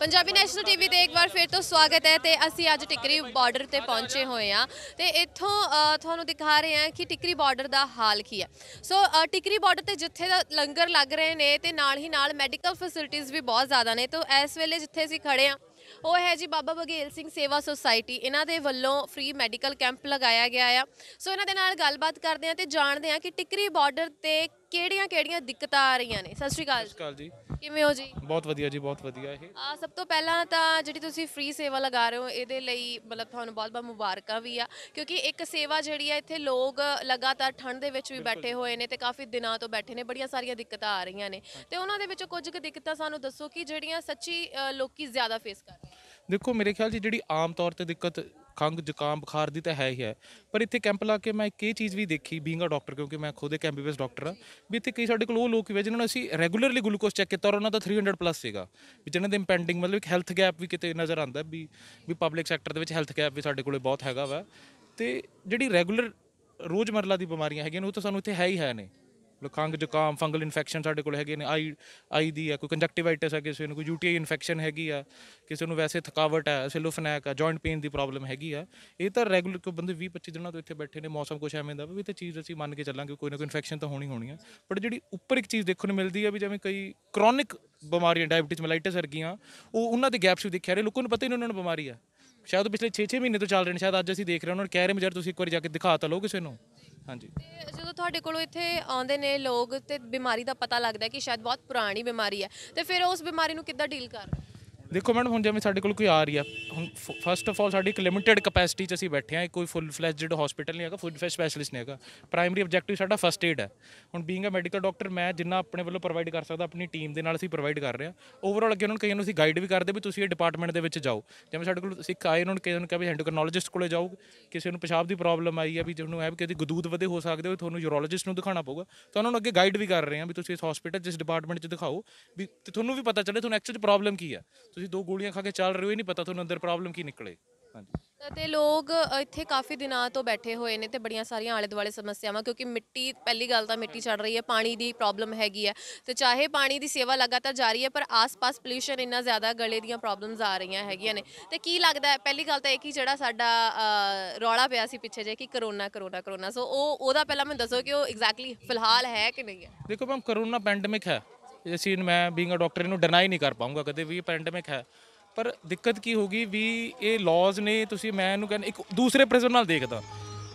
Punjabi national TV ਤੇ ਇੱਕ ਵਾਰ ਫਿਰ ਤੋਂ ਸਵਾਗਤ ਹੈ ਤੇ ਅਸੀਂ ਅੱਜ ਟਿਕਰੀ ਬਾਰਡਰ ਤੇ ਪਹੁੰਚੇ ਹੋਏ ਆ ਤੇ ਇੱਥੋਂ ਤੁਹਾਨੂੰ ਦਿਖਾ ਰਹੇ ਆ ਕਿ ਟਿਕਰੀ ਬਾਰਡਰ ਦਾ ਹਾਲ ਕੀ ਹੈ ਸੋ ਟਿਕਰੀ ਬਾਰਡਰ ਤੇ ਜਿੱਥੇ ਦਾ ਲੰਗਰ ਲੱਗ ਰਹੇ ਨੇ ਤੇ ਨਾਲ ਹੀ ਨਾਲ ਮੈਡੀਕਲ ਫੈਸਿਲਿਟੀਆਂ ਵੀ ਬਹੁਤ ਜ਼ਿਆਦਾ ਨੇ ਤੋਂ ਇਸ ਵੇਲੇ ਜਿੱਥੇ ਅਸੀਂ ਖੜੇ ਆ ਉਹ ਹੈ ਜੀ ਬਾਬਾ ਬਗੇਲ ਸਿੰਘ ਸੇਵਾ ਸੁਸਾਇਟੀ ਇਹਨਾਂ ਦੇ ਵੱਲੋਂ ਫ੍ਰੀ ਮੈਡੀਕਲ ਕੈਂਪ ਲਗਾਇਆ ਗਿਆ ਆ ਸੋ ਇਹਨਾਂ ਦੇ ਨਾਲ ਗੱਲਬਾਤ ਕਰਦੇ ਆ ਤੇ ਜਾਣਦੇ ਆ ਕਿ ਟਿਕਰੀ ਬਾਰਡਰ ਤੇ ਕਿਹੜੀਆਂ-ਕਿਹੜੀਆਂ ਦਿੱਕਤਾਂ ਆ ਰਹੀਆਂ ਨੇ ਸਤਿ ਸ਼੍ਰੀ ਅਕਾਲ ਜੀ ਕਿਵੇਂ ਹੋ ਜੀ ਬਹੁਤ ਵਧੀਆ ਜੀ ਬਹੁਤ ਵਧੀਆ ਇਹ ਆ ਸਭ ਤੋਂ ਪਹਿਲਾਂ ਤਾਂ ਜਿਹੜੀ ਤੁਸੀਂ ਫ੍ਰੀ ਸੇਵਾ ਲਗਾ ਰਹੇ ਹੋ ਇਹਦੇ ਲਈ ਮਤਲਬ ਤੁਹਾਨੂੰ ਬਹੁਤ ਬਹੁਤ ਮੁਬਾਰਕਾਂ ਵੀ ਆ ਕਿਉਂਕਿ ਇੱਕ ਸੇਵਾ ਜਿਹੜੀ ਆ ਇੱਥੇ ਲੋਕ ਲਗਾਤਾਰ ਠੰਡ ਦੇ ਵਿੱਚ ਵੀ ਬੈਠੇ ਹੋਏ ਨੇ ਤੇ ਕਾਫੀ ਦਿਨਾਂ ਤੋਂ ਬੈਠੇ ਨੇ ਬੜੀਆਂ ਸਾਰੀਆਂ ਦਿੱਕਤਾਂ ਆ ਰਹੀਆਂ ਨੇ ਤੇ ਉਹਨਾਂ ਦੇ ਵਿੱਚੋਂ ਕੁਝ ਕੁ ਦਿੱਕਤਾਂ ਸਾਨੂੰ ਦੱਸੋ ਕਿ ਜਿਹੜੀਆਂ ਸੱਚੀ ਲੋਕੀ ਜ਼ਿਆਦਾ ਫੇਸ ਕਰ ਰਹੇ ਨੇ ਦੇਖੋ ਮੇਰੇ ਖਿਆਲ 'ਚ ਜਿਹੜੀ ਆਮ ਤੌਰ ਤੇ ਦਿੱਕਤ ਖੰਗ ਜ਼ੁਕਾਮ ਬੁਖਾਰ ਦੀ ਤਾਂ ਹੈ ਹੀ ਹੈ ਪਰ ਇੱਥੇ ਕੈਂਪ ਲਾ ਕੇ ਮੈਂ ਇੱਕ ਇਹ ਚੀਜ਼ ਵੀ ਦੇਖੀ ਬੀਇੰਗ ਅ ਡਾਕਟਰ ਕਿਉਂਕਿ ਮੈਂ ਖੁਦ ਇੱਕ ਐਮਬੀਬੀਐਸ ਡਾਕਟਰ ਆ ਵੀ ਇੱਥੇ ਕਈ ਸਾਡੇ ਕੋਲ ਉਹ ਲੋਕ ਵੀ ਜਿਹਨਾਂ ਨੂੰ ਅਸੀਂ ਰੈਗੂਲਰਲੀ ਗਲੂਕੋਜ਼ ਚੈੱਕ ਕੀਤਾ ਔਰ ਉਹਨਾਂ ਦਾ 300 ਪਲੱਸ ਸੀਗਾ ਵੀ ਜਿਹਨਾਂ ਦੇ ਇੰਪੈਂਡਿੰਗ ਮਤਲਬ ਇੱਕ ਹੈਲਥ ਗੈਪ ਵੀ ਕਿਤੇ ਨਜ਼ਰ ਆਉਂਦਾ ਵੀ ਵੀ ਪਬਲਿਕ ਸੈਕਟਰ ਦੇ ਵਿੱਚ ਹੈਲਥ ਗੈਪ ਵੀ ਸਾਡੇ ਕੋਲੇ ਬਹੁਤ ਹੈਗਾ ਵਾ ਤੇ ਜਿਹੜੀ ਰੈਗੂਲਰ ਰੋਜ਼ਮਰਲਾ ਦੀ ਬਿਮਾਰੀਆਂ ਹੈਗੀਆਂ ਉਹ ਤਾਂ ਸਾਨੂੰ ਇੱਥੇ ਹੈ ਹੀ ਹੈ ਨੇ ਖੰਗ ਜ਼ੁਕਾਮ ਫੰਗਲ ਇਨਫੈਕਸ਼ਨ ਸਾਡੇ ਕੋਲ ਹੈਗੇ ਨੇ ਆਈ ਆਈ ਦੀ ਹੈ ਕੋਈ ਕੰਜੈਕਟਿਵਾਈਟਿਸ ਹੈ ਕਿਸੇ ਨੂੰ ਕੋਈ ਯੂਟੀਆਈ ਇਨਫੈਕਸ਼ਨ ਹੈਗੀ ਆ ਕਿਸੇ ਨੂੰ ਵੈਸੇ ਥਕਾਵਟ ਹੈ ਸਿਲੋਫਨੈਕ ਹੈ ਜੁਆਇੰਟ ਪੇਨ ਦੀ ਪ੍ਰੋਬਲਮ ਹੈਗੀ ਆ ਇਹ ਤਾਂ ਰੈਗੂਲਰ ਕੋ ਬੰਦੇ 20 25 ਦਿਨਾਂ ਤੋਂ ਇੱਥੇ ਬੈਠੇ ਨੇ ਮੌਸਮ ਕੁਛ ਐਵੇਂ ਦਾ ਵੀ ਤੇ ਚੀਜ਼ ਅਸੀਂ ਮੰਨ ਕੇ ਚੱਲਾਂਗੇ ਕੋਈ ਨਾ ਕੋਈ ਇਨਫੈਕਸ਼ਨ ਤਾਂ ਹੋਣੀ ਹੋਣੀ ਆ ਪਰ ਜਿਹੜੀ ਉੱਪਰ ਇੱਕ ਚੀਜ਼ ਦੇਖਣ ਨੂੰ ਮਿਲਦੀ ਆ ਵੀ ਜਿਵੇਂ ਕਈ ਕ੍ਰੋਨਿਕ ਬਿਮਾਰੀਆਂ ਡਾਇਬੀਟਿਸ ਮਲਾਈਟਸ ਵਰਗੀਆਂ ਉਹ ਉਹਨਾਂ ਦੇ ਗੈਪਸ ਵੀ ਦੇਖਿਆ ਰਹੇ ਲੋਕਾਂ ਨੂੰ ਪਤਾ ਹੀ ਨਹੀਂ ਉਹਨਾਂ ਨੂੰ ਬਿਮਾਰੀ ਆ ਸ਼ਾਇਦ ਪਿਛਲੇ 6-6 ਮਹੀਨੇ ਤੋਂ ਚੱਲ ਰਹੇ ਨੇ ਸ਼ਾਇਦ ਅੱਜ ਅਸੀਂ ਦੇਖ ਰਹੇ ਉਹਨਾਂ ਨੂੰ ਕਹਿ ਰਹੇ ਜਰ ਤੁਸੀਂ ਇੱਕ ਵਾਰੀ ਜਾ ਕੇ ਦਿਖਾ ਤਾ ਕਿਸੇ ਨੂੰ ਹਾਂਜੀ ਤੇ ਜਦੋਂ ਤੁਹਾਡੇ ਕੋਲੋਂ ਇੱਥੇ ਆਉਂਦੇ ਨੇ ਲੋਕ ਤੇ ਬਿਮਾਰੀ ਦਾ ਪਤਾ ਲੱਗਦਾ ਕਿ ਸ਼ਾਇਦ ਬਹੁਤ ਪੁਰਾਣੀ ਬਿਮਾਰੀ ਹੈ ਤੇ ਫਿਰ ਉਸ ਬਿਮਾਰੀ ਨੂੰ ਕਿੱਦਾਂ ਡੀਲ ਕਰ ਰਹੇ ਦੇਖੋ ਮੈਡਮ ਹੁਣ ਜਿਵੇਂ ਸਾਡੇ ਕੋਲ ਕੋਈ ਆ ਰਹੀ ਆ ਹੁਣ ਫਸਟ ਆਫ ਆਲ ਸਾਡੀ ਇੱਕ ਲਿਮਿਟਿਡ ਕਪੈਸਿਟੀ 'ਚ ਅਸੀਂ ਬੈਠੇ ਆ ਕੋਈ ਫੁੱਲ ਫਲੈਜਡ ਹਸਪੀਟਲ ਨਹੀਂ ਹੈਗਾ ਫੁੱਲ ਫੈਸ ਸਪੈਸ਼ਲਿਸਟ ਨਹੀਂ ਹੈਗਾ ਪ੍ਰਾਇਮਰੀ ਆਬਜੈਕਟਿਵ ਸਾਡਾ ਫਸਟ ਏਡ ਹੈ ਹੁਣ ਬੀਇੰਗ ਅ ਮੈਡੀਕਲ ਡਾਕਟਰ ਮੈਂ ਜਿੰਨਾ ਆਪਣੇ ਵੱਲੋਂ ਪ੍ਰੋਵਾਈਡ ਕਰ ਸਕਦਾ ਆਪਣੀ ਟੀਮ ਦੇ ਨਾਲ ਅਸੀਂ ਪ੍ਰੋਵਾਈਡ ਕਰ ਰਹੇ ਆ ਓਵਰਆਲ ਅੱਗੇ ਉਹਨਾਂ ਨੂੰ ਕਈਆਂ ਨੂੰ ਅਸੀਂ ਗਾਈਡ ਵੀ ਕਰਦੇ ਵੀ ਤੁਸੀਂ ਇਹ ਡਿਪਾਰਟਮੈਂਟ ਦੇ ਵਿੱਚ ਜਾਓ ਜਿਵੇਂ ਸਾਡੇ ਕੋਲ ਸਿੱਖ ਆਏ ਉਹਨਾਂ ਨੂੰ ਕਈਆਂ ਨੂੰ ਕਿਹਾ ਵੀ ਐਂਡੋਕਰਨੋਲੋਜਿਸਟ ਕੋਲੇ ਜਾਓ ਕਿਸੇ ਨੂੰ ਪਿਸ਼ਾਬ ਦੀ ਪ੍ਰੋਬਲਮ ਆਈ ਹੈ ਵੀ ਜਿਹਨੂੰ ਹੈ ਵੀ ਕਿਤੇ ਗਦੂਦ ਵਧੇ ਹੋ ਸਕਦੇ ਹੋ ਤੁਹਾਨੂੰ ਯੂਰੋਲੋਜਿਸਟ ਨੂੰ ਦਿਖਾਣਾ ਪਊਗਾ ਤਾਂ ਉਹਨਾਂ ਨੂੰ ਅੱਗੇ ਗਾਈਡ ਵੀ ਕਰ ਰਹੇ ਆ ਵੀ ਤੁਸੀਂ ਇਸ ਹਸਪੀਟਲ ਜਿਸ ਡਿਪਾਰਟਮੈਂਟ 'ਚ ਦਿਖਾਓ ਵੀ ਤੁਹਾਨੂੰ ਵੀ ਪਤਾ ਚੱਲੇ ਤੁਹਾਨੂੰ ਐਕਚੁਅਲੀ ਪ੍ਰੋਬਲਮ ਕੀ ਆ ਤੁਸੀਂ ਦੋ ਗੋਲੀਆਂ ਖਾ ਕੇ ਚੱਲ ਰਹੇ ਹੋ ਇਹ ਨਹੀਂ ਪਤਾ ਤੁਹਾਨੂੰ ਅੰਦਰ ਪ੍ਰੋਬਲਮ ਕੀ ਨਿਕਲੇ ਹਾਂਜੀ ਤੇ ਲੋਕ ਇੱਥੇ ਕਾਫੀ ਦਿਨਾਂ ਤੋਂ ਬੈਠੇ ਹੋਏ ਨੇ ਤੇ ਬੜੀਆਂ ਸਾਰੀਆਂ ਆਲੇ ਦੁਆਲੇ ਸਮੱਸਿਆਵਾਂ ਕਿਉਂਕਿ ਮਿੱਟੀ ਪਹਿਲੀ ਗੱਲ ਤਾਂ ਮਿੱਟੀ ਚੜ ਰਹੀ ਹੈ ਪਾਣੀ ਦੀ ਪ੍ਰੋਬਲਮ ਹੈਗੀ ਹੈ ਤੇ ਚਾਹੇ ਪਾਣੀ ਦੀ ਸੇਵਾ ਲਗਾਤਾਰ ਜਾਰੀ ਹੈ ਪਰ ਆਸ-ਪਾਸ ਪੋਲੂਸ਼ਨ ਇੰਨਾ ਜ਼ਿਆਦਾ ਗਲੇ ਦੀਆਂ ਪ੍ਰੋਬਲਮਸ ਆ ਰਹੀਆਂ ਹੈਗੀਆਂ ਨੇ ਤੇ ਕੀ ਲੱਗਦਾ ਪਹਿਲੀ ਗੱਲ ਤਾਂ ਇੱਕ ਹੀ ਜਿਹੜਾ ਸਾਡਾ ਰੌਲਾ ਪਿਆ ਸੀ ਪਿੱਛੇ ਜੇ ਕਿ ਕਰੋਨਾ ਕਰੋਨਾ ਕਰੋਨਾ ਸੋ ਉਹ ਉਹਦਾ ਪਹਿਲਾਂ ਮੈਨੂੰ ਦੱਸੋ ਕਿ ਉਹ ਐਗਜ਼ੈਕਟਲੀ ਫਿਲਹਾਲ ਹੈ ਕਿ ਨਹੀਂ ਹੈ ਦੇਖੋ ਮੈਮ ਕਰੋਨਾ ਪੈਂਡੈਮਿਕ ਹੈ ਜਿਸੀ ਮੈਂ ਬੀਇੰਗ ਅ ਡਾਕਟਰ ਇਹਨੂੰ ਡਿਨਾਈ ਨਹੀਂ ਕਰ ਪਾਉਂਗਾ ਕਦੇ ਵੀ ਪੈਂਡੈਮਿਕ ਹੈ ਪਰ ਦਿੱਕਤ ਕੀ ਹੋਗੀ ਵੀ ਇਹ ਲਾਜ਼ ਨੇ ਤੁਸੀਂ ਮੈਂ ਇਹਨੂੰ ਕਹਿੰਦਾ ਇੱਕ ਦੂਸਰੇ ਪ੍ਰਿਜ਼ਨ ਨਾਲ ਦੇਖਦਾ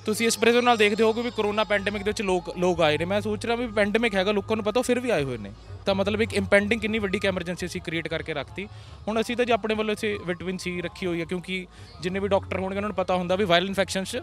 ਤੁਸੀਂ ਇਸ ਪ੍ਰਿਜ਼ਨ ਨਾਲ ਦੇਖਦੇ ਹੋਗੇ ਵੀ ਕਰੋਨਾ ਪੈਂਡੈਮਿਕ ਦੇ ਵਿੱਚ ਲੋਕ ਲੋਕ ਆਏ ਨੇ ਮੈਂ ਸੋਚ ਰਿਹਾ ਵੀ ਪੈਂਡੈਮਿਕ ਹੈਗਾ ਲੋਕਾਂ ਨੂੰ ਪਤਾ ਫਿਰ ਵੀ ਆਏ ਹੋਏ ਨੇ ਤਾਂ ਮਤਲਬ ਇੱਕ ਇੰਪੈਂਡਿੰਗ ਕਿੰਨੀ ਵੱਡੀ ਐਮਰਜੈਂਸੀ ਅਸੀਂ ਕ੍ਰੀਏਟ ਕਰਕੇ ਰੱਖਤੀ ਹੁਣ ਅਸੀਂ ਤਾਂ ਜੇ ਆਪਣੇ ਵੱਲੋਂ ਇਸੇ ਵਿਟਾਮਿਨ ਸੀ ਰੱਖੀ ਹੋਈ ਹੈ ਕਿਉਂਕਿ ਜਿੰਨੇ ਵੀ ਡਾਕਟਰ ਹੋਣਗੇ ਉਹਨਾਂ ਨੂੰ ਪਤਾ ਹੁੰਦਾ ਵੀ ਵਾਇਰਲ ਇਨਫੈਕਸ਼ਨਸ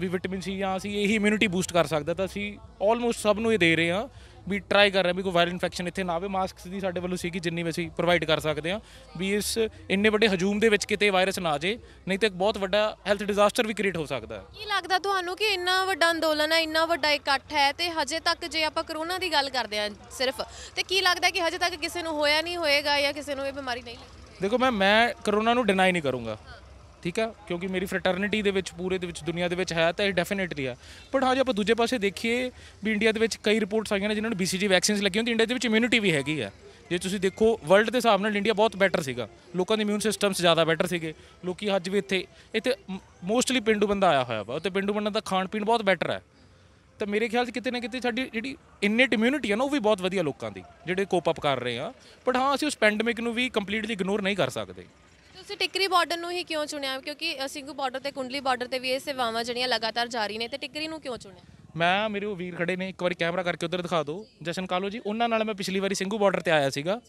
ਵੀ ਵਿਟਾਮਿਨ ਸੀ ਜਾਂ ਅਸੀਂ ਇਹੀ ਇਮਿਊਨਿਟੀ ਬੂਸਟ ਕਰ ਸਕਦਾ ਤਾਂ ਅਸੀਂ ਆਲਮੋਸਟ ਸਭ ਨੂੰ ਇਹ ਦੇ ਰਹੇ ਹਾਂ ਵੀ ਟਰਾਈ ਕਰ ਰਹੇ ਵੀ ਕੋਈ ਵਾਇਰਲ ਇਨਫੈਕਸ਼ਨ ਇੱਥੇ ਨਾ ਆਵੇ ਮਾਸਕਸ ਦੀ ਸਾਡੇ ਵੱਲੋਂ ਸੀਗੀ ਜਿੰਨੀ ਵੀ ਅਸੀਂ ਪ੍ਰੋਵਾਈਡ ਕਰ ਸਕਦੇ ਹਾਂ ਵੀ ਇਸ ਇੰਨੇ ਵੱਡੇ ਹਜੂਮ ਦੇ ਵਿੱਚ ਕਿਤੇ ਵਾਇਰਸ ਨਾ ਆ ਜੇ ਨਹੀਂ ਤਾਂ ਇੱਕ ਬਹੁਤ ਵੱਡਾ ਹੈਲਥ ਡਿਜ਼ਾਸਟਰ ਵੀ ਕ੍ਰੀਏਟ ਹੋ ਸਕਦਾ ਕੀ ਲੱਗਦਾ ਤੁਹਾਨੂੰ ਕਿ ਇੰਨਾ ਵੱਡਾ ਅੰਦੋਲਨ ਹੈ ਇੰਨਾ ਵੱਡਾ ਇਕੱਠ ਹੈ ਤੇ ਹਜੇ ਤੱਕ ਜੇ ਆਪਾਂ ਕਰੋਨਾ ਦੀ ਗੱਲ ਕਰਦੇ ਹਾਂ ਸਿਰਫ ਤੇ ਕੀ ਲੱਗਦਾ ਕਿ ਹਜੇ ਤੱਕ ਕਿਸੇ ਨੂੰ ਹੋਇਆ ਨਹੀਂ ਹੋਏਗਾ ਜਾਂ ਕਿਸੇ ਨੂੰ ਇਹ ਬਿਮਾਰੀ ਨਹੀਂ ਦੇਖੋ ਮੈਂ ਮੈਂ ਕਰੋਨਾ ਨੂੰ ਡਿਨਾਈ ਨਹੀਂ ਕਰੂੰਗਾ ਠੀਕ ਹੈ ਕਿਉਂਕਿ ਮੇਰੀ ਫਰਟਰਨਿਟੀ ਦੇ ਵਿੱਚ ਪੂਰੇ ਦੇ ਵਿੱਚ ਦੁਨੀਆ ਦੇ ਵਿੱਚ ਹੈ ਤਾਂ ਇਹ ਡੈਫੀਨਿਟਲੀ ਆ ਬਟ ਹਾਂ ਜੇ ਆਪਾਂ ਦੂਜੇ ਪਾਸੇ ਦੇਖੀਏ ਵੀ ਇੰਡੀਆ ਦੇ ਵਿੱਚ ਕਈ ਰਿਪੋਰਟਸ ਆਈਆਂ ਨੇ ਜਿਨ੍ਹਾਂ ਨੂੰ BCG ਵੈਕਸੀਨਸ ਲੱਗੀਆਂ ਹੁੰਦੀਆਂ ਇੰਡੀਆ ਦੇ ਵਿੱਚ ਇਮਿਊਨਿਟੀ ਵੀ ਹੈਗੀ ਆ ਜੇ ਤੁਸੀਂ ਦੇਖੋ ਵਰਲਡ ਦੇ ਹਿਸਾਬ ਨਾਲ ਇੰਡੀਆ ਬਹੁਤ ਬੈਟਰ ਸੀਗਾ ਲੋਕਾਂ ਦੇ ਇਮਿਊਨ ਸਿਸਟਮਸ ਜ਼ਿਆਦਾ ਬੈਟਰ ਸੀਗੇ ਲੋਕੀ ਅੱਜ ਵੀ ਇੱਥੇ ਇੱਥੇ ਮੋਸਟਲੀ ਪਿੰਡੂ ਬੰਦਾ ਆਇਆ ਹੋਇਆ ਵਾ ਤੇ ਪਿੰਡੂ ਬੰਦਾ ਦਾ ਖਾਣ ਪੀਣ ਬਹੁਤ ਬੈਟਰ ਹੈ ਤਾਂ ਮੇਰੇ ਖਿਆਲ 'ਚ ਕਿਤੇ ਨਾ ਕਿਤੇ ਸਾਡੀ ਜਿਹੜੀ ਇਨੇਟ ਇਮਿਊਨਿਟੀ ਹੈ ਨਾ ਉਹ ਵੀ ਬਹੁਤ ਵਧੀਆ ਲੋਕਾਂ ਦੀ ਜਿਹੜੇ ਕੋਪ ਅਪ ਕਰ ਰਹੇ ਆ ਬਟ ਹਾਂ ਅਸੀਂ ਉਸ ਪੈਂਡੈਮਿਕ ਨੂੰ ਵੀ ਕੰਪਲੀਟਲੀ ਇਗਨੋਰ ਨਹੀਂ ਕਰ ਸਕਦੇ ਤੁਸੀਂ ਟਿਕਰੀ ਬਾਰਡਰ ਨੂੰ ਹੀ ਕਿਉਂ ਚੁਣਿਆ ਕਿਉਂਕਿ ਸਿੰਘੂ ਬਾਰਡਰ ਤੇ ਕੁੰਡਲੀ ਬਾਰਡਰ ਤੇ ਵੀ ਇਹ ਸੇਵਾਵਾਂ ਜਿਹੜੀਆਂ ਲਗਾਤਾਰ ਜਾਰੀ ਨੇ ਤੇ ਟਿਕਰੀ ਨੂੰ ਕਿਉਂ ਚੁਣਿਆ ਮੈਂ ਮੇਰੇ ਵੀਰ ਖੜੇ ਨੇ ਇੱਕ ਵਾਰੀ ਕੈਮਰਾ ਕਰਕੇ ਉਧਰ ਦਿਖਾ ਦਿਓ ਜਸ਼ਨ ਕਾਲੋ ਜੀ ਉਹਨਾਂ ਨਾਲ ਮੈਂ ਪਿਛਲੀ ਵਾਰੀ ਸਿੰਘੂ ਬਾਰਡਰ ਤੇ ਆਇਆ ਸੀਗਾ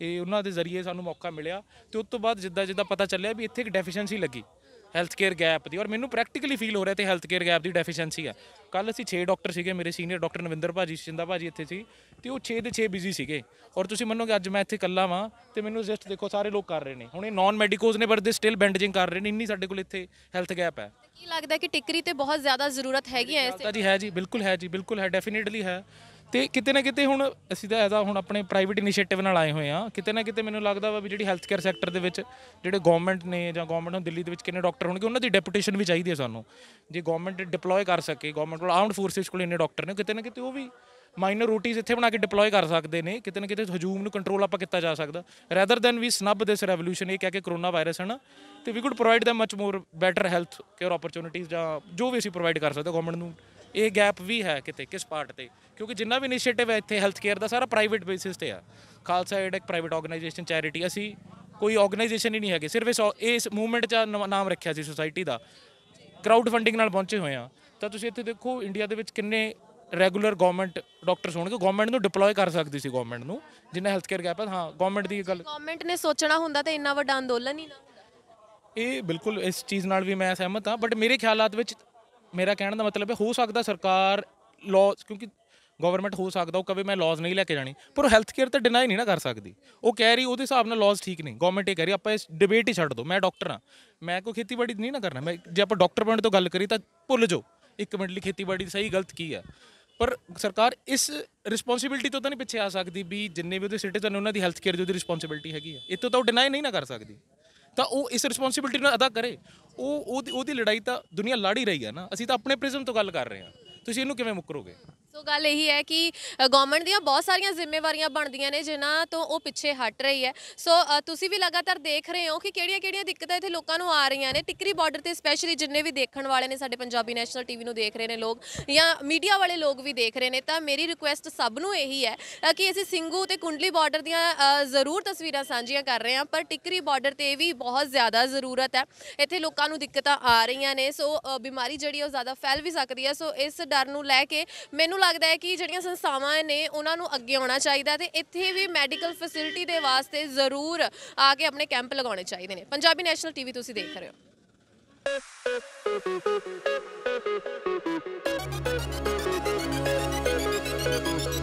ਇਹ ਉਹਨਾਂ ਦੇ ਜ਼ਰੀਏ ਸਾਨੂੰ ਮੌਕਾ ਮਿਲਿਆ ਤੇ ਉਸ ਤੋਂ ਬਾਅਦ ਜਿੱਦਾਂ ਜਿੱਦਾਂ ਪਤਾ ਚੱਲਿਆ ਵੀ ਇੱਥੇ ਇੱਕ ਡੈਫੀਸ਼ੈਂਸੀ ਲੱਗੀ ਹੈਲਥ ਕੇਅਰ ਗੈਪ ਦੀ ਔਰ ਮੈਨੂੰ ਪ੍ਰੈਕਟੀਕਲੀ ਫੀਲ ਹੋ ਰਿਹਾ ਤੇ ਹੈਲਥ ਕੇਅਰ ਗੈਪ ਦੀ ਡੈਫੀਸ਼ੀਐਂਸੀ ਆ ਕੱਲ ਅਸੀਂ 6 ਡਾਕਟਰ ਸੀਗੇ ਮੇਰੇ ਸੀਨੀਅਰ ਡਾਕਟਰ ਨਵਿੰਦਰ ਭਾਜੀ ਸ਼ਿੰਦਾ ਭਾਜੀ ਇੱਥੇ ਸੀ ਤੇ ਉਹ 6 ਦੇ 6 ਬਿਜ਼ੀ ਸੀਗੇ ਔਰ ਤੁਸੀਂ ਮੰਨੋਗੇ ਅੱਜ ਮੈਂ ਇੱਥੇ ਇਕੱਲਾ ਵਾਂ ਤੇ ਮੈਨੂੰ ਜਸਟ ਦੇਖੋ ਸਾਰੇ ਲੋਕ ਕਰ ਰਹੇ ਨੇ ਹੁਣ ਇਹ ਨਾਨ ਮੈਡੀਕੋਸ ਨੇ ਪਰ ਦੇ ਸਟਿਲ ਬੈਂਡੇਜਿੰਗ ਕਰ ਰਹੇ ਨੇ ਇੰਨੀ ਸਾਡੇ ਕੋਲ ਇੱਥੇ ਹੈਲਥ ਗੈਪ ਹੈ ਕੀ ਲੱਗਦਾ ਕਿ ਟਿਕਰੀ ਤੇ ਬਹੁਤ ਜ਼ਿਆਦਾ ਜ਼ਰੂਰਤ ਹੈਗੀ ਹੈ ਇਸ ਤੇ ਜੀ ਹੈ ਜੀ ਬਿਲਕੁਲ ਹੈ ਜੀ ਬਿਲਕੁਲ ਹੈ ਡੈਫੀਨਿਟਲੀ ਹੈ ਤੇ ਕਿਤੇ ਨਾ ਕਿਤੇ ਹੁਣ ਅਸੀਂ ਤਾਂ ਐਦਾ ਹੁਣ ਆਪਣੇ ਪ੍ਰਾਈਵੇਟ ਇਨੀਸ਼ੀਏਟਿਵ ਨਾਲ ਆਏ ਹੋਏ ਆ ਕਿਤੇ ਨਾ ਕਿਤੇ ਮੈਨੂੰ ਲੱਗਦਾ ਵਾ ਵੀ ਜਿਹੜੀ ਹੈਲਥ ਕੇਅਰ ਸੈਕਟਰ ਦੇ ਵਿੱਚ ਜਿਹੜੇ ਗਵਰਨਮੈਂਟ ਨੇ ਜਾਂ ਗਵਰਨਮੈਂਟ ਨੂੰ ਦਿੱਲੀ ਦੇ ਵਿੱਚ ਕਿੰਨੇ ਡਾਕਟਰ ਹੋਣਗੇ ਉਹਨਾਂ ਦੀ ਡੈਪੂਟੇਸ਼ਨ ਵੀ ਚਾਹੀਦੀ ਹੈ ਸਾਨੂੰ ਜੇ ਗਵਰਨਮੈਂਟ ਡਿਪਲੋਏ ਕਰ ਸਕੇ ਗਵਰਨਮੈਂਟ ਕੋਲ ਆਰਮਡ ਫੋਰਸਿਸ ਕੋਲ ਇੰਨੇ ਡਾਕਟਰ ਨੇ ਕਿਤੇ ਨਾ ਕਿਤੇ ਉਹ ਵੀ ਮਾਈਨੋਰਿਟੀਜ਼ ਇੱਥੇ ਬਣਾ ਕੇ ਡਿਪਲੋਏ ਕਰ ਸਕਦੇ ਨੇ ਕਿਤੇ ਨਾ ਕਿਤੇ ਹਜੂਮ ਨੂੰ ਕੰਟਰੋਲ ਆਪਾਂ ਕੀਤਾ ਜਾ ਸਕਦਾ ਰੈਦਰ ਦੈਨ ਵੀ ਸਨਬ ਦਿਸ ਰੈਵੋਲੂਸ਼ਨ ਇਹ ਕਹਿ ਕੇ ਕਰੋਨਾ ਵਾਇਰਸ ਹਨ ਤੇ we could provide them much more better health care opportunities ਜਾਂ ਜੋ ਵੀ ਅਸੀਂ ਪ੍ਰੋਵਾਈਡ ਕਰ ਸਕਦੇ ਗਵਰਨਮੈਂਟ ਨੂੰ ਇਹ ਗੈਪ ਵੀ ਹੈ ਕਿਤੇ ਕਿਸ ਪਾਰਟ ਤੇ ਕਿਉਂਕਿ ਜਿੰਨਾ ਵੀ ਇਨੀਸ਼ੀਏਟਿਵ ਹੈ ਇੱਥੇ ਹੈਲਥ ਕੇਅਰ ਦਾ ਸਾਰਾ ਪ੍ਰਾਈਵੇਟ ਬੇਸਿਸ ਤੇ ਆ ਖਾਲਸਾ ਏਡ ਇੱਕ ਪ੍ਰਾਈਵੇਟ ਆਰਗੇਨਾਈਜੇਸ਼ਨ ਚੈਰਿਟੀ ਅਸੀਂ ਕੋਈ ਆਰਗੇਨਾਈਜੇਸ਼ਨ ਹੀ ਨਹੀਂ ਹੈਗੇ ਸਿਰਫ ਇਸ ਇਸ ਮੂਵਮੈਂਟ ਦਾ ਨਾਮ ਰੱਖਿਆ ਸੀ ਸੁਸਾਇਟੀ ਦਾ ਕਰਾਊਡ ਫੰਡਿੰਗ ਨਾਲ ਪਹੁੰਚੇ ਹੋਏ ਆ ਤਾਂ ਤੁਸੀਂ ਇੱਥੇ ਦੇਖੋ ਇੰਡੀਆ ਦੇ ਵਿੱਚ ਕਿੰਨੇ ਰੈਗੂਲਰ ਗਵਰਨਮੈਂਟ ਡਾਕਟਰਸ ਹੋਣਗੇ ਗਵਰਨਮੈਂਟ ਨੂੰ ਡਿਪਲੋਏ ਕਰ ਸਕਦੀ ਸੀ ਗਵਰਨਮੈਂਟ ਨੂੰ ਜਿੰਨਾ ਹੈਲਥ ਕੇਅਰ ਗੈਪ ਹੈ ਹਾਂ ਗਵਰਨਮੈਂਟ ਦੀ ਗੱਲ ਗਵਰਨਮੈਂਟ ਨੇ ਸੋਚਣਾ ਹੁੰਦਾ ਤੇ ਇੰਨਾ ਵੱਡਾ ਅੰਦੋਲਨ ਹੀ ਨਾ ਇਹ ਬਿਲਕੁਲ ਇਸ ਚੀਜ਼ ਨਾਲ ਵੀ ਮੈਂ ਸਹਿਮਤ ਹਾਂ ਬਟ ਮੇਰੇ ਖਿਆਲਾਤ ਵਿੱਚ ਮੇਰਾ ਕਹਿਣ ਦਾ ਮਤਲਬ ਹੈ ਹੋ ਸਕਦਾ ਸਰਕਾਰ ਲਾਜ਼ ਕਿਉਂਕਿ ਗਵਰਨਮੈਂਟ ਹੋ ਸਕਦਾ ਉਹ ਕਵੇ ਮੈਂ ਲਾਜ਼ ਨਹੀਂ ਲੈ ਕੇ ਜਾਣੀ ਪਰ ਹੈਲਥ ਕੇਅਰ ਤਾਂ ਡਿਨਾਈ ਨਹੀਂ ਨਾ ਕਰ ਸਕਦੀ ਉਹ ਕਹਿ ਰਹੀ ਉਹਦੇ ਹਿਸਾਬ ਨਾਲ ਲਾਜ਼ ਠੀਕ ਨਹੀਂ ਗਵਰਨਮੈਂਟ ਇਹ ਕਹਿ ਰਹੀ ਆਪਾਂ ਇਸ ਡਿਬੇਟ ਹੀ ਛੱਡ ਦੋ ਮੈਂ ਡਾਕਟਰ ਹਾਂ ਮੈਂ ਕੋਈ ਖੇਤੀਬਾੜੀ ਨਹੀਂ ਨਾ ਕਰਨਾ ਮੈਂ ਜੇ ਆਪਾਂ ਡਾਕਟਰ ਪੁਆਇੰਟ ਤੋਂ ਗੱਲ ਕਰੀ ਤਾਂ ਭੁੱਲ ਜਾਓ ਇੱਕ ਮਿੰਟ ਲਈ ਖੇਤੀਬਾੜੀ ਦੀ ਸਹੀ ਗਲਤ ਕੀ ਹੈ ਪਰ ਸਰਕਾਰ ਇਸ ਰਿਸਪੌਂਸਿਬਿਲਟੀ ਤੋਂ ਤਾਂ ਨਹੀਂ ਪਿੱਛੇ ਆ ਸਕਦੀ ਵੀ ਜਿੰਨੇ ਵੀ ਉਹਦੇ ਸਿਟੀਜ਼ਨ ਉਹਨਾਂ ਦੀ ਹੈਲਥ ਕੇਅਰ ਦੀ ਉਹਦੀ ਰਿਸਪੌਂਸਿਬਿਲਟੀ ਹੈਗੀ ਹੈ ਇਹ ਤੋਂ ਤਾਂ ਉਹ ਡਿਨਾਈ ਨਹੀਂ ਨਾ ਕਰ ਸਕਦੀ ਤਾਂ ਉਹ ਇਸ ਰਿਸਪੌਂਸਿਬਿਲਟੀ ਨੂੰ ਅਦਾ ਕਰੇ ਉਹ ਉਹਦੀ ਉਹਦੀ ਲੜਾਈ ਤਾਂ ਦੁਨੀਆ ਲੜ ਹੀ ਰਹੀ ਹੈ ਨਾ ਅਸੀਂ ਤਾਂ ਆਪਣੇ ਪ੍ਰਿਜ਼ਮ ਤੋਂ ਗੱਲ ਕਰ ਰਹੇ ਹਾਂ ਤੁਸੀਂ ਇਹਨੂੰ ਕਿਵੇਂ ਮੁਕਰੋਗੇ ਸੋ ਗੱਲ ਇਹੀ ਹੈ ਕਿ ਗਵਰਨਮੈਂਟ ਦੀਆਂ ਬਹੁਤ ਸਾਰੀਆਂ ਜ਼ਿੰਮੇਵਾਰੀਆਂ ਬਣਦੀਆਂ ਨੇ ਜਿਨ੍ਹਾਂ ਤੋਂ ਉਹ ਪਿੱਛੇ ਹਟ ਰਹੀ ਹੈ ਸੋ ਤੁਸੀਂ ਵੀ ਲਗਾਤਾਰ ਦੇਖ ਰਹੇ ਹੋ ਕਿ ਕਿਹੜੀਆਂ-ਕਿਹੜੀਆਂ ਦਿੱਕਤਾਂ ਇੱਥੇ ਲੋਕਾਂ ਨੂੰ ਆ ਰਹੀਆਂ ਨੇ ਟਿਕਰੀ ਬਾਰਡਰ ਤੇ ਸਪੈਸ਼ਲੀ ਜਿੰਨੇ ਵੀ ਦੇਖਣ ਵਾਲੇ ਨੇ ਸਾਡੇ ਪੰਜਾਬੀ ਨੈਸ਼ਨਲ ਟੀਵੀ ਨੂੰ ਦੇਖ ਰਹੇ ਨੇ ਲੋਕ ਜਾਂ ਮੀਡੀਆ ਵਾਲੇ ਲੋਕ ਵੀ ਦੇਖ ਰਹੇ ਨੇ ਤਾਂ ਮੇਰੀ ਰਿਕੁਐਸਟ ਸਭ ਨੂੰ ਇਹੀ ਹੈ ਕਿ ਅਸੀਂ ਸਿੰਘੂ ਤੇ ਕੁੰਡਲੀ ਬਾਰਡਰ ਦੀਆਂ ਜ਼ਰੂਰ ਤਸਵੀਰਾਂ ਸਾਂਝੀਆਂ ਕਰ ਰਹੇ ਹਾਂ ਪਰ ਟਿਕਰੀ ਬਾਰਡਰ ਤੇ ਵੀ ਬਹੁਤ ਜ਼ਿਆਦਾ ਜ਼ਰੂਰਤ ਹੈ ਇੱਥੇ ਲੋਕਾਂ ਨੂੰ ਦਿੱਕਤਾਂ ਆ ਰਹੀਆਂ ਨੇ ਸੋ ਬਿਮਾਰੀ ਜਿਹੜੀ ਉਹ ਜ਼ਿਆਦਾ ਫੈਲ ਵੀ ਸਕਦੀ ਹੈ ਸੋ ਇਸ ਡਰ ਨੂੰ ਲੈ ਕੇ ਮੈਨੂੰ ਲੱਗਦਾ ਹੈ ਕਿ ਜਿਹੜੀਆਂ ਸੰਸਥਾਵਾਂ ਨੇ ਉਹਨਾਂ ਨੂੰ ਅੱਗੇ ਆਉਣਾ ਚਾਹੀਦਾ ਤੇ ਇੱਥੇ ਵੀ ਮੈਡੀਕਲ ਫੈਸਿਲਿਟੀ ਦੇ ਵਾਸਤੇ ਜ਼ਰੂਰ ਆ ਕੇ ਆਪਣੇ ਕੈਂਪ ਲਗਾਉਣੇ ਚਾਹੀਦੇ ਨੇ ਪੰਜਾਬੀ ਨੈਸ਼ਨਲ ਟੀਵੀ ਤੁਸੀਂ ਦੇਖ ਰਹੇ ਹੋ